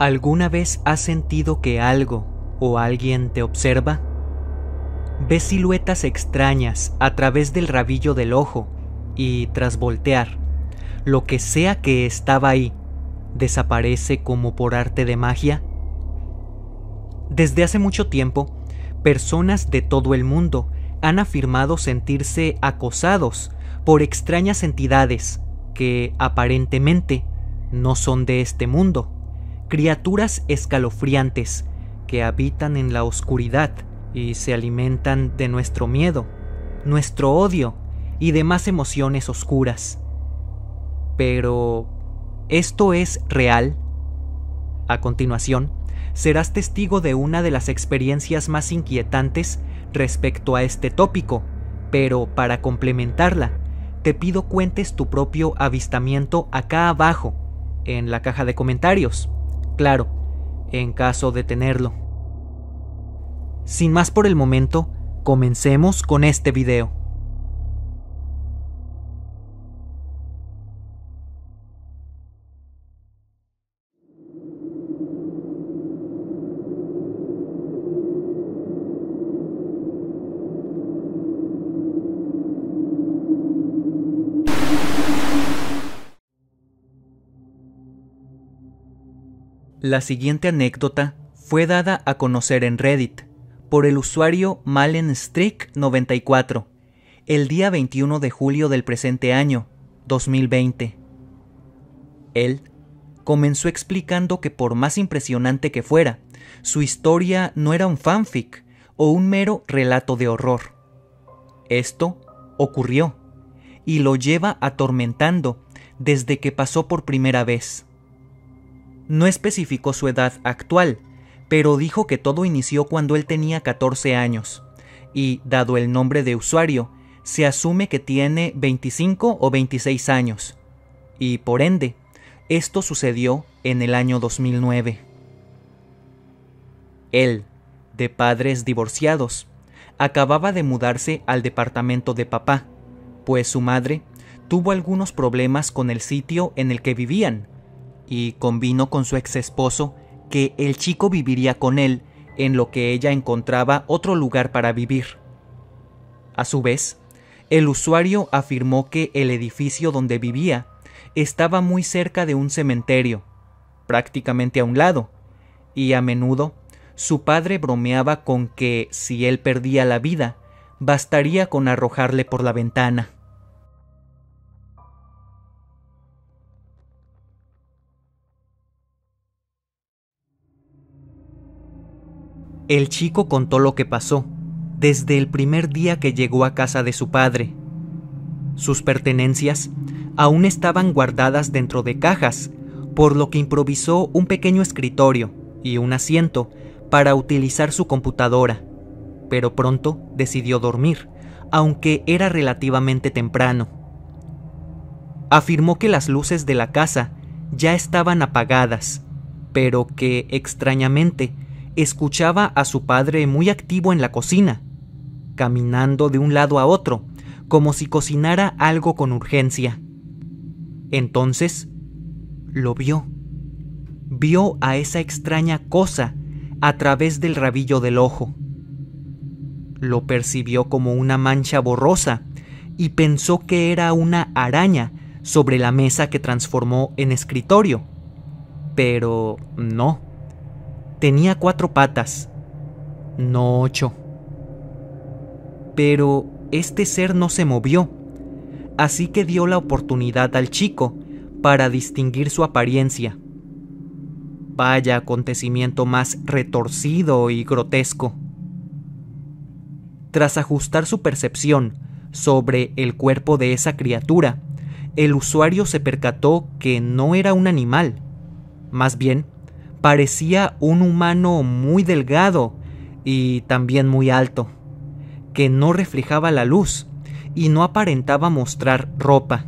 ¿Alguna vez has sentido que algo o alguien te observa? Ves siluetas extrañas a través del rabillo del ojo y tras voltear, lo que sea que estaba ahí desaparece como por arte de magia. Desde hace mucho tiempo, personas de todo el mundo han afirmado sentirse acosados por extrañas entidades que aparentemente no son de este mundo criaturas escalofriantes que habitan en la oscuridad y se alimentan de nuestro miedo, nuestro odio y demás emociones oscuras. Pero, ¿esto es real? A continuación, serás testigo de una de las experiencias más inquietantes respecto a este tópico, pero para complementarla, te pido cuentes tu propio avistamiento acá abajo, en la caja de comentarios claro, en caso de tenerlo. Sin más por el momento, comencemos con este video. La siguiente anécdota fue dada a conocer en Reddit por el usuario MalenStrick94 el día 21 de julio del presente año, 2020. Él comenzó explicando que por más impresionante que fuera, su historia no era un fanfic o un mero relato de horror. Esto ocurrió y lo lleva atormentando desde que pasó por primera vez. No especificó su edad actual, pero dijo que todo inició cuando él tenía 14 años, y, dado el nombre de usuario, se asume que tiene 25 o 26 años, y por ende, esto sucedió en el año 2009. Él, de padres divorciados, acababa de mudarse al departamento de papá, pues su madre tuvo algunos problemas con el sitio en el que vivían, y convino con su ex esposo que el chico viviría con él en lo que ella encontraba otro lugar para vivir. A su vez, el usuario afirmó que el edificio donde vivía estaba muy cerca de un cementerio, prácticamente a un lado, y a menudo su padre bromeaba con que si él perdía la vida, bastaría con arrojarle por la ventana. El chico contó lo que pasó desde el primer día que llegó a casa de su padre. Sus pertenencias aún estaban guardadas dentro de cajas, por lo que improvisó un pequeño escritorio y un asiento para utilizar su computadora, pero pronto decidió dormir, aunque era relativamente temprano. Afirmó que las luces de la casa ya estaban apagadas, pero que, extrañamente, escuchaba a su padre muy activo en la cocina, caminando de un lado a otro, como si cocinara algo con urgencia. Entonces, lo vio. Vio a esa extraña cosa a través del rabillo del ojo. Lo percibió como una mancha borrosa y pensó que era una araña sobre la mesa que transformó en escritorio. Pero no Tenía cuatro patas, no ocho. Pero este ser no se movió, así que dio la oportunidad al chico para distinguir su apariencia. Vaya acontecimiento más retorcido y grotesco. Tras ajustar su percepción sobre el cuerpo de esa criatura, el usuario se percató que no era un animal, más bien parecía un humano muy delgado y también muy alto, que no reflejaba la luz y no aparentaba mostrar ropa.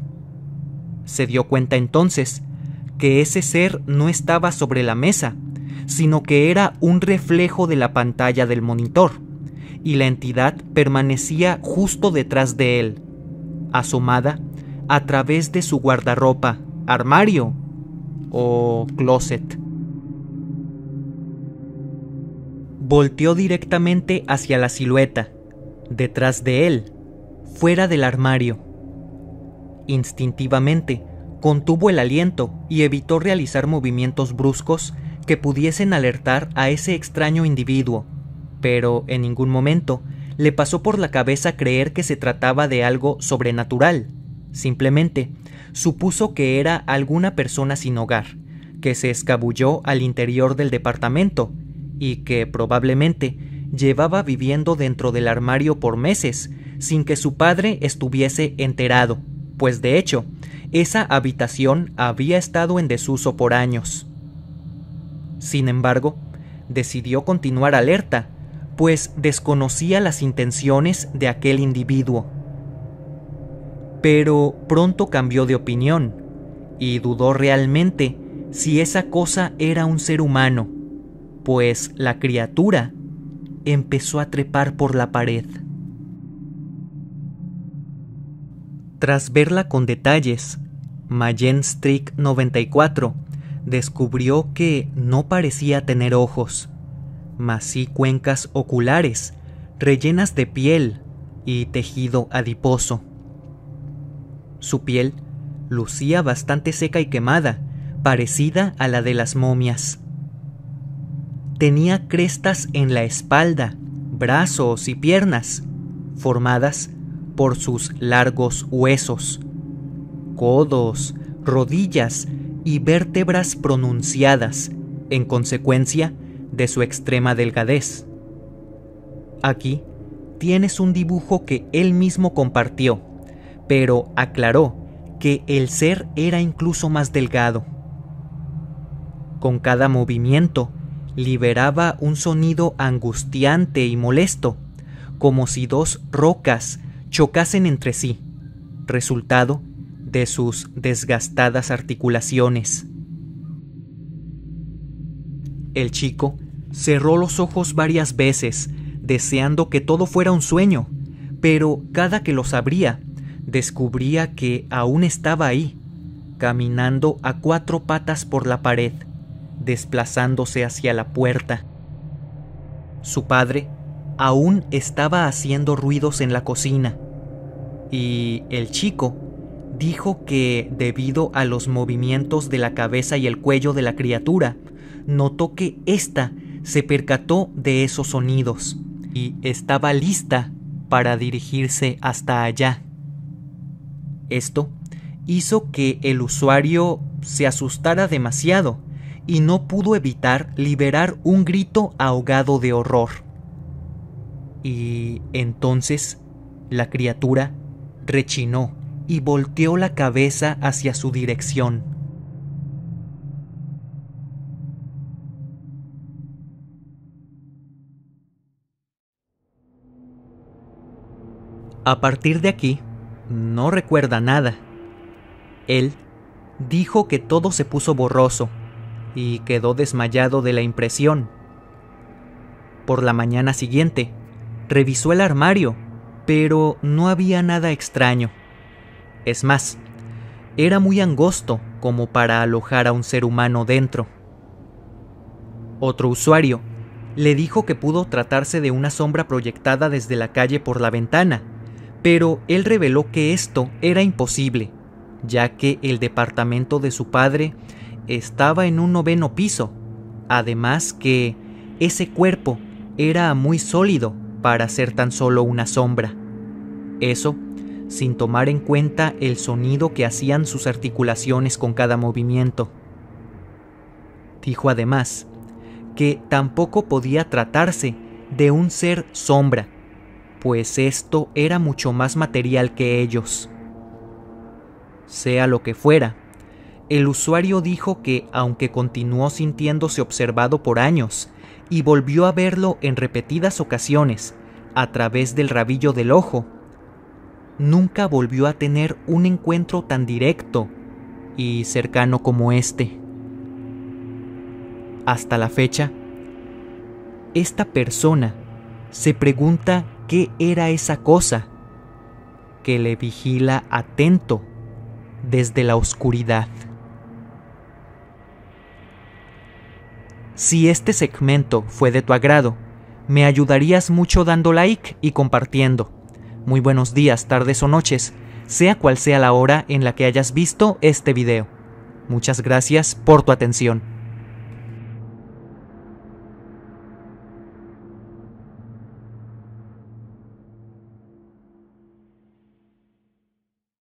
Se dio cuenta entonces que ese ser no estaba sobre la mesa, sino que era un reflejo de la pantalla del monitor, y la entidad permanecía justo detrás de él, asomada a través de su guardarropa, armario o closet. volteó directamente hacia la silueta, detrás de él, fuera del armario. Instintivamente, contuvo el aliento y evitó realizar movimientos bruscos que pudiesen alertar a ese extraño individuo, pero en ningún momento le pasó por la cabeza creer que se trataba de algo sobrenatural. Simplemente, supuso que era alguna persona sin hogar, que se escabulló al interior del departamento y que probablemente llevaba viviendo dentro del armario por meses, sin que su padre estuviese enterado, pues de hecho, esa habitación había estado en desuso por años. Sin embargo, decidió continuar alerta, pues desconocía las intenciones de aquel individuo. Pero pronto cambió de opinión y dudó realmente si esa cosa era un ser humano pues la criatura empezó a trepar por la pared. Tras verla con detalles, Mayen Strick 94 descubrió que no parecía tener ojos, mas sí cuencas oculares rellenas de piel y tejido adiposo. Su piel lucía bastante seca y quemada, parecida a la de las momias tenía crestas en la espalda, brazos y piernas, formadas por sus largos huesos, codos, rodillas y vértebras pronunciadas, en consecuencia de su extrema delgadez. Aquí tienes un dibujo que él mismo compartió, pero aclaró que el ser era incluso más delgado. Con cada movimiento, liberaba un sonido angustiante y molesto, como si dos rocas chocasen entre sí, resultado de sus desgastadas articulaciones. El chico cerró los ojos varias veces, deseando que todo fuera un sueño, pero cada que los abría, descubría que aún estaba ahí, caminando a cuatro patas por la pared desplazándose hacia la puerta. Su padre aún estaba haciendo ruidos en la cocina y el chico dijo que debido a los movimientos de la cabeza y el cuello de la criatura, notó que ésta se percató de esos sonidos y estaba lista para dirigirse hasta allá. Esto hizo que el usuario se asustara demasiado y no pudo evitar liberar un grito ahogado de horror. Y entonces la criatura rechinó y volteó la cabeza hacia su dirección. A partir de aquí, no recuerda nada. Él dijo que todo se puso borroso y quedó desmayado de la impresión. Por la mañana siguiente, revisó el armario, pero no había nada extraño. Es más, era muy angosto como para alojar a un ser humano dentro. Otro usuario le dijo que pudo tratarse de una sombra proyectada desde la calle por la ventana, pero él reveló que esto era imposible, ya que el departamento de su padre estaba en un noveno piso, además que ese cuerpo era muy sólido para ser tan solo una sombra. Eso sin tomar en cuenta el sonido que hacían sus articulaciones con cada movimiento. Dijo además que tampoco podía tratarse de un ser sombra, pues esto era mucho más material que ellos. Sea lo que fuera, el usuario dijo que, aunque continuó sintiéndose observado por años, y volvió a verlo en repetidas ocasiones, a través del rabillo del ojo, nunca volvió a tener un encuentro tan directo y cercano como este. Hasta la fecha, esta persona se pregunta qué era esa cosa que le vigila atento desde la oscuridad. Si este segmento fue de tu agrado, me ayudarías mucho dando like y compartiendo. Muy buenos días, tardes o noches, sea cual sea la hora en la que hayas visto este video. Muchas gracias por tu atención.